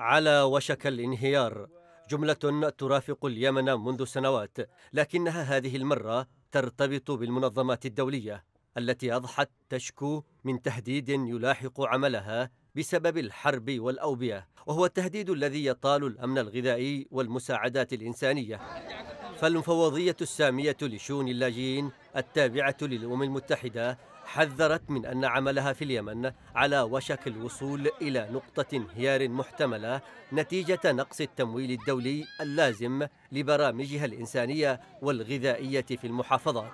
على وشك الانهيار جملة ترافق اليمن منذ سنوات لكنها هذه المرة ترتبط بالمنظمات الدولية التي أضحت تشكو من تهديد يلاحق عملها بسبب الحرب والأوبئة وهو التهديد الذي يطال الأمن الغذائي والمساعدات الإنسانية فالمفوضية السامية لشؤون اللاجئين التابعة للأمم المتحدة حذرت من أن عملها في اليمن على وشك الوصول إلى نقطة انهيار محتملة نتيجة نقص التمويل الدولي اللازم لبرامجها الإنسانية والغذائية في المحافظات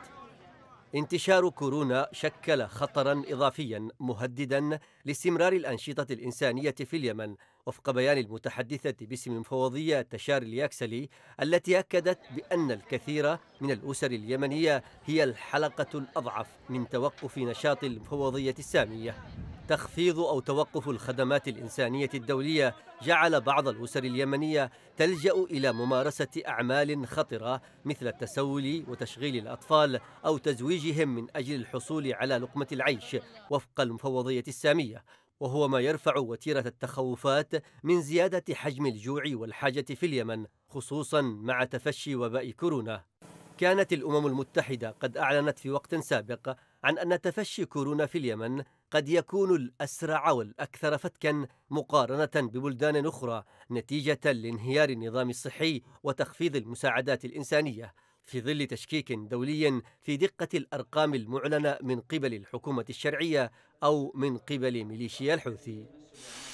انتشار كورونا شكل خطرا اضافيا مهددا لاستمرار الانشطه الانسانيه في اليمن وفق بيان المتحدثه باسم المفوضيه تشار الياكسلي التي اكدت بان الكثير من الاسر اليمنيه هي الحلقه الاضعف من توقف نشاط المفوضيه الساميه تخفيض أو توقف الخدمات الإنسانية الدولية جعل بعض الأسر اليمنية تلجأ إلى ممارسة أعمال خطرة مثل التسول وتشغيل الأطفال أو تزويجهم من أجل الحصول على لقمة العيش وفق المفوضية السامية وهو ما يرفع وتيرة التخوفات من زيادة حجم الجوع والحاجة في اليمن خصوصا مع تفشي وباء كورونا كانت الأمم المتحدة قد أعلنت في وقت سابق عن أن تفشي كورونا في اليمن قد يكون الأسرع والأكثر فتكا مقارنة ببلدان أخرى نتيجة لانهيار النظام الصحي وتخفيض المساعدات الإنسانية في ظل تشكيك دولي في دقة الأرقام المعلنة من قبل الحكومة الشرعية أو من قبل ميليشيا الحوثي